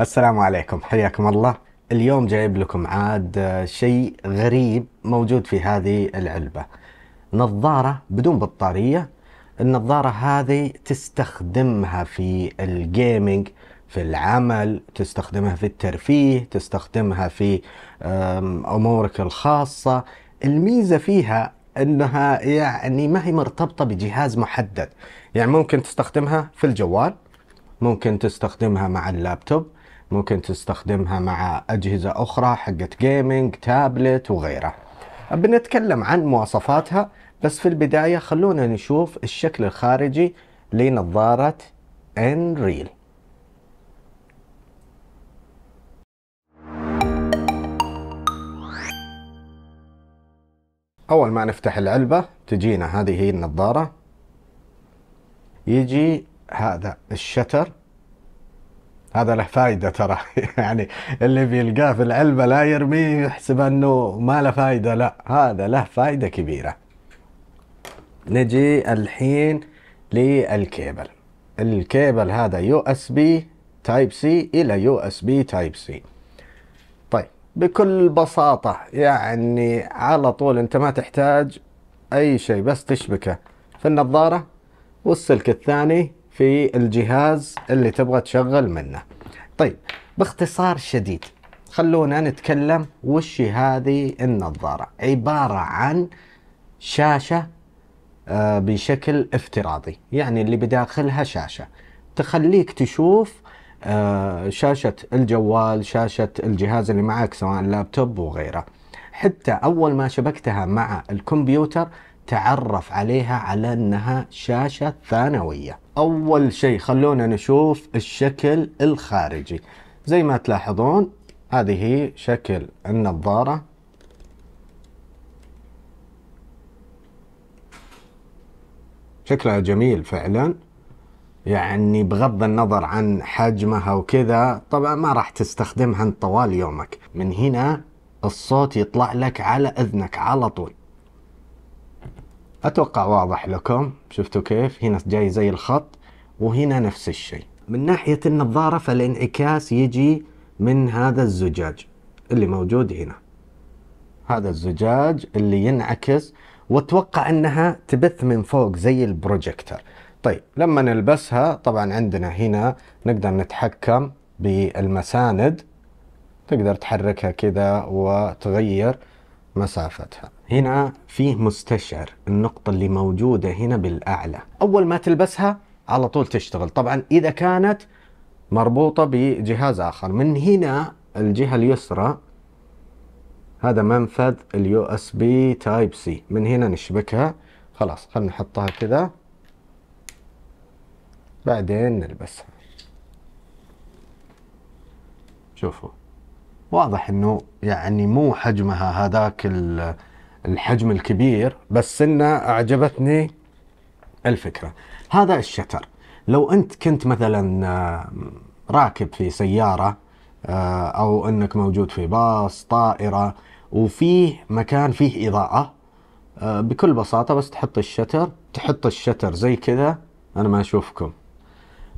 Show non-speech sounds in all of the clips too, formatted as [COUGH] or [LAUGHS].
السلام عليكم حياكم الله اليوم جايب لكم عاد آه، شيء غريب موجود في هذه العلبة نظارة بدون بطارية النظارة هذه تستخدمها في الجيمنج في العمل تستخدمها في الترفيه تستخدمها في أمورك الخاصة الميزة فيها انها يعني ما هي مرتبطه بجهاز محدد يعني ممكن تستخدمها في الجوال ممكن تستخدمها مع اللابتوب ممكن تستخدمها مع أجهزة أخرى حقة جيمنج تابلت وغيره بنتكلم عن مواصفاتها بس في البداية خلونا نشوف الشكل الخارجي لنظارة انريل أول ما نفتح العلبة تجينا هذه هي النظارة يجي هذا الشتر هذا له فايدة ترى [LAUGHS] يعني اللي بيلقاه في العلبة لا يرميه يحسب أنه ما له فايدة لا هذا له فايدة كبيرة نجي الحين للكيبل الكيبل هذا يو اس بي تايب سي الى يو اس بي تايب سي طيب بكل بساطة يعني على طول انت ما تحتاج اي شيء بس تشبكه في النظارة والسلك الثاني في الجهاز اللي تبغى تشغل منه طيب باختصار شديد خلونا نتكلم وش هذه النظارة عبارة عن شاشة آه، بشكل افتراضي يعني اللي بداخلها شاشة تخليك تشوف آه، شاشة الجوال شاشة الجهاز اللي معك سواء لابتوب وغيره حتى أول ما شبكتها مع الكمبيوتر تعرف عليها على انها شاشه ثانويه. اول شيء خلونا نشوف الشكل الخارجي. زي ما تلاحظون هذه هي شكل النظاره شكلها جميل فعلا يعني بغض النظر عن حجمها وكذا طبعا ما راح تستخدمها طوال يومك من هنا الصوت يطلع لك على اذنك على طول اتوقع واضح لكم شفتوا كيف هنا جاي زي الخط وهنا نفس الشيء من ناحية النظارة فالانعكاس يجي من هذا الزجاج اللي موجود هنا هذا الزجاج اللي ينعكس واتوقع انها تبث من فوق زي البروجيكتر طيب لما نلبسها طبعا عندنا هنا نقدر نتحكم بالمساند تقدر تحركها كذا وتغير مسافتها هنا فيه مستشعر النقطة اللي موجودة هنا بالأعلى أول ما تلبسها على طول تشتغل طبعا إذا كانت مربوطة بجهاز آخر من هنا الجهة اليسرى هذا منفذ اليو اس بي تايب سي من هنا نشبكها خلاص خلنا نحطها كذا بعدين نلبسها شوفوا واضح انه يعني مو حجمها هذاك الحجم الكبير بس انه اعجبتني الفكره هذا الشتر لو انت كنت مثلا آه، راكب في سياره آه، او انك موجود في باص طائره وفيه مكان فيه اضاءه آه، بكل بساطه بس تحط الشتر تحط الشتر زي كذا انا ما اشوفكم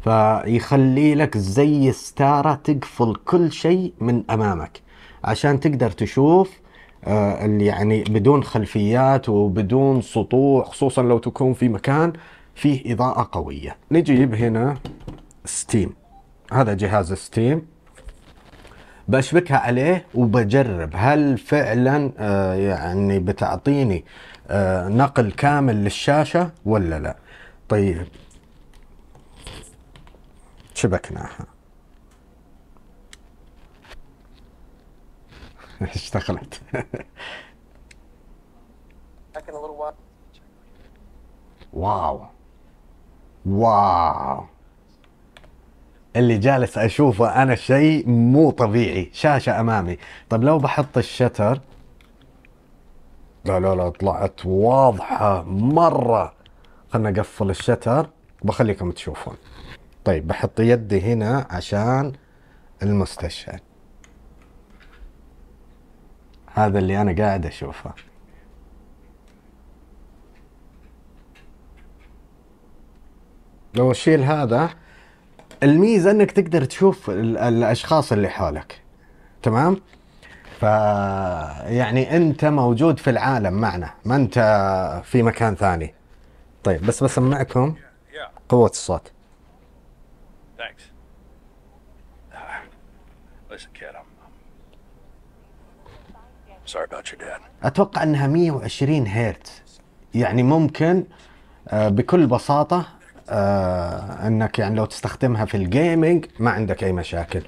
فيخلي لك زي ستاره تقفل كل شيء من امامك عشان تقدر تشوف آه، اللي يعني بدون خلفيات وبدون سطوع خصوصا لو تكون في مكان فيه إضاءة قوية نجيب هنا ستيم هذا جهاز ستيم بشبكها عليه وبجرب هل فعلا آه، يعني بتعطيني آه، نقل كامل للشاشة ولا لا طيب شبكناها [LAUGHS] اشتغلت واو واو اللي جالس اشوفه انا شيء مو طبيعي شاشه امامي طب لو بحط الشتر لا لا لا طلعت واضحه مره خلنا اقفل الشتر بخليكم تشوفون طيب بحط يدي هنا عشان المستشعر هذا اللي أنا قاعد أشوفه لو أشيل هذا الميزة أنك تقدر تشوف الأشخاص اللي حولك تمام؟ ف يعني انت موجود في العالم معنا ما انت في مكان ثاني طيب بس بسمعكم قوة الصوت Thanks. [SIGHS] Listen, kid, I'm Sorry about your dad. اتوقع انها 120 هرتز يعني ممكن آه، بكل بساطه آه، انك يعني لو تستخدمها في الجيمنج ما عندك اي مشاكل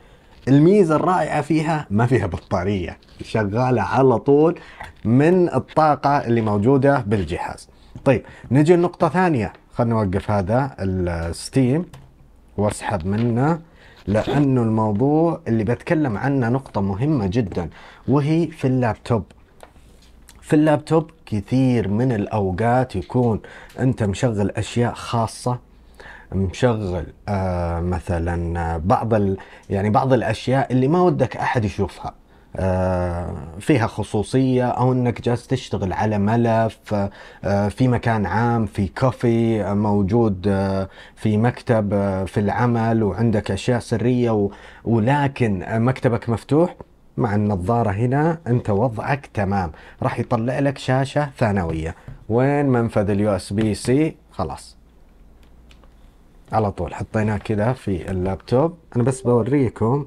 الميزه الرائعه فيها ما فيها بطاريه شغاله على طول من الطاقه اللي موجوده بالجهاز طيب نجي لنقطه ثانيه خلينا نوقف هذا الستيم واسحب منه لأنه الموضوع اللي بتكلم عنه نقطة مهمة جدا وهي في اللابتوب في اللابتوب كثير من الأوقات يكون أنت مشغل أشياء خاصة مشغل آه مثلا آه، بعض يعني بعض الأشياء اللي ما ودك أحد يشوفها آه، فيها خصوصية أو أنك جالس تشتغل على ملف آه، في مكان عام في كوفي آه، موجود في مكتب في العمل وعندك أشياء سرية ولكن مكتبك مفتوح مع النظارة هنا أنت وضعك تمام راح يطلع لك شاشة ثانوية وين منفذ اليو اس بي سي خلاص على طول حطيناه كذا في اللابتوب أنا بس بوريكم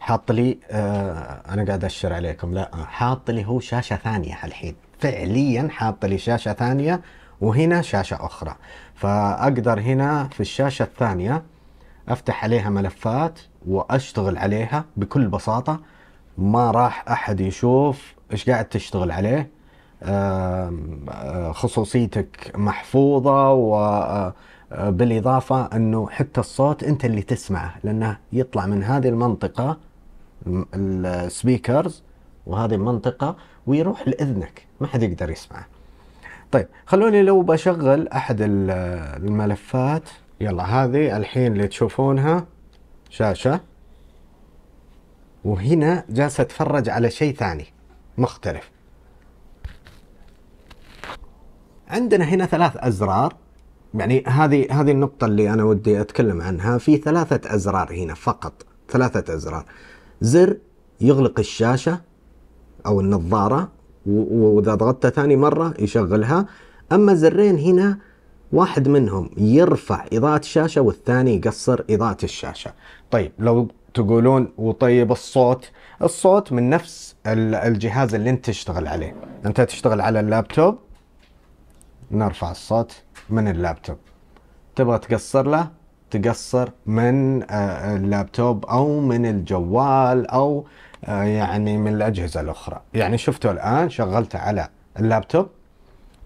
حاط لي آه انا قاعد اشر عليكم لا حاط لي هو شاشه ثانيه الحين فعليا حاط لي شاشه ثانيه وهنا شاشه اخرى فاقدر هنا في الشاشه الثانيه افتح عليها ملفات واشتغل عليها بكل بساطه ما راح احد يشوف ايش قاعد تشتغل عليه آه، خصوصيتك محفوظه و آه، بالإضافة أنه حتى الصوت أنت اللي تسمعه لأنه يطلع من هذه المنطقة السبيكرز وهذه المنطقة ويروح لإذنك ما حد يقدر يسمعه طيب خلوني لو بشغل أحد الملفات يلا هذه الحين اللي تشوفونها شاشة وهنا جالسة أتفرج على شيء ثاني مختلف عندنا هنا ثلاث أزرار يعني هذه هذه النقطة اللي أنا ودي أتكلم عنها في ثلاثة أزرار هنا فقط ثلاثة أزرار زر يغلق الشاشة أو النظارة وإذا ضغطتها ثاني مرة يشغلها أما زرين هنا واحد منهم يرفع إضاءة الشاشة والثاني يقصر إضاءة الشاشة طيب لو تقولون وطيب الصوت الصوت من نفس الجهاز اللي انت تشتغل عليه انت تشتغل على اللابتوب نرفع الصوت من اللابتوب تبغى تقصر له تقصر من آه، اللابتوب او من الجوال او آه، يعني من الاجهزه الاخرى يعني شفتوا الان شغلته على اللابتوب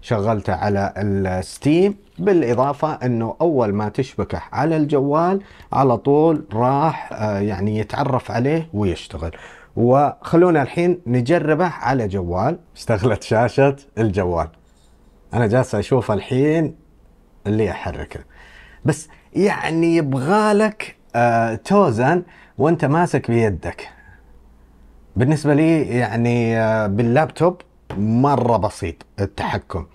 شغلته على الستيم بالاضافه انه اول ما تشبكه على الجوال على طول راح آه، يعني يتعرف عليه ويشتغل وخلونا الحين نجربه على جوال اشتغلت شاشه الجوال انا جالس اشوف الحين اللي احركه بس يعني يبغالك آه توزن وانت ماسك بيدك بالنسبة لي يعني آه باللابتوب مرة بسيط التحكم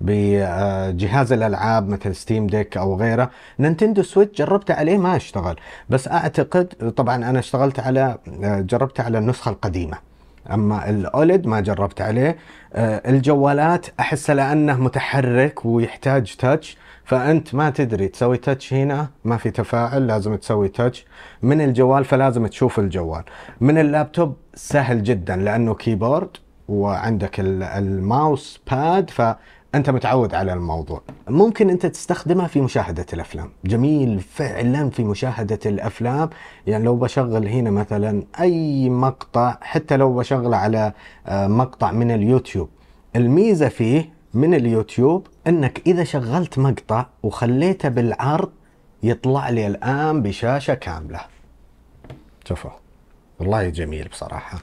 بجهاز الالعاب مثل ستيم ديك او غيره نينتندو سويتش جربته عليه ما اشتغل بس اعتقد طبعا انا اشتغلت على آه، جربته على النسخه القديمه اما الاولد ما جربت عليه آه، الجوالات احسه لانه متحرك ويحتاج تاتش فانت ما تدري تسوي تاتش هنا ما في تفاعل لازم تسوي تاتش من الجوال فلازم تشوف الجوال من اللابتوب سهل جدا لانه كيبورد وعندك الماوس باد فانت متعود على الموضوع ممكن انت تستخدمها في مشاهده الافلام جميل فعلا في مشاهده الافلام يعني لو بشغل هنا مثلا اي مقطع حتى لو بشغله على آه، مقطع من اليوتيوب الميزه فيه من اليوتيوب انك اذا شغلت مقطع وخليته بالعرض يطلع لي الان بشاشه كامله شوفوا والله جميل بصراحه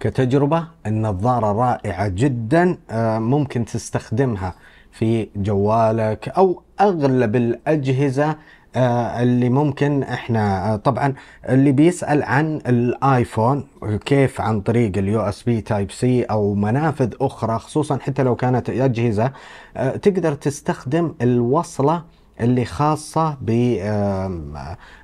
كتجربة النظارة رائعة جدا آه، ممكن تستخدمها في جوالك او اغلب الاجهزه آه، اللي ممكن احنا آه، طبعا اللي بيسال عن الايفون كيف عن طريق اليو اس بي تايب سي او منافذ اخرى خصوصا حتى لو كانت اجهزه آه، تقدر تستخدم الوصله اللي خاصة ب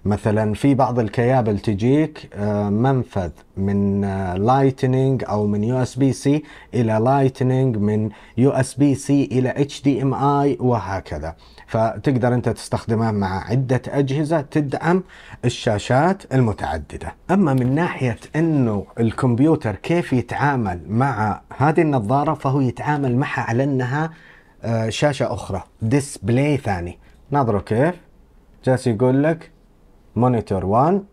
مثلا في بعض الكيابل تجيك منفذ من لايتنينج آه، او من يو اس بي سي الى لايتنينج من يو اس بي سي الى اتش دي ام اي وهكذا فتقدر انت تستخدمه مع عدة اجهزة تدعم الشاشات المتعددة اما من ناحية انه الكمبيوتر كيف يتعامل مع هذه النظارة فهو يتعامل معها على انها آه، شاشة اخرى ديسبلاي ثاني نظروا كيف جالس يقول لك مونيتور 1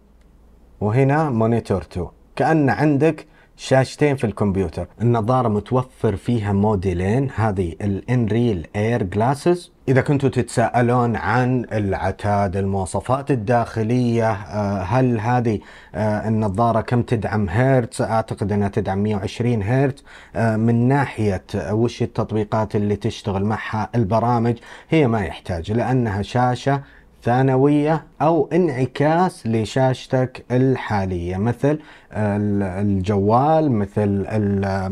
وهنا مونيتور 2 كأن عندك شاشتين في الكمبيوتر النظارة متوفر فيها موديلين هذه الانريل اير جلاسز إذا كنتوا تتساءلون عن العتاد المواصفات الداخلية آه، هل هذه آه، النظارة كم تدعم هيرتز أعتقد أنها تدعم 120 هيرتز آه، من ناحية وش التطبيقات اللي تشتغل معها البرامج هي ما يحتاج لأنها شاشة ثانوية أو انعكاس لشاشتك الحالية مثل الجوال مثل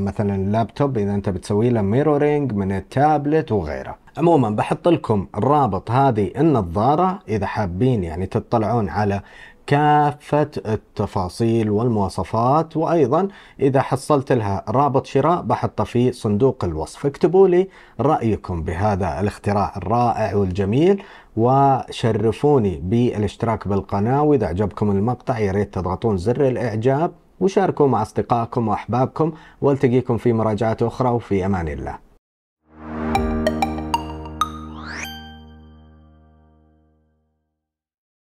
مثلا اللابتوب إذا أنت بتسوي له ميرورينج من التابلت وغيره عموما بحط لكم رابط هذه النظارة إذا حابين يعني تطلعون على كافة التفاصيل والمواصفات وأيضا إذا حصلت لها رابط شراء بحطه في صندوق الوصف اكتبوا لي رأيكم بهذا الاختراع الرائع والجميل وشرفوني بالاشتراك بالقناة وإذا عجبكم المقطع يا ريت تضغطون زر الإعجاب وشاركوا مع أصدقائكم وأحبابكم والتقيكم في مراجعات أخرى وفي أمان الله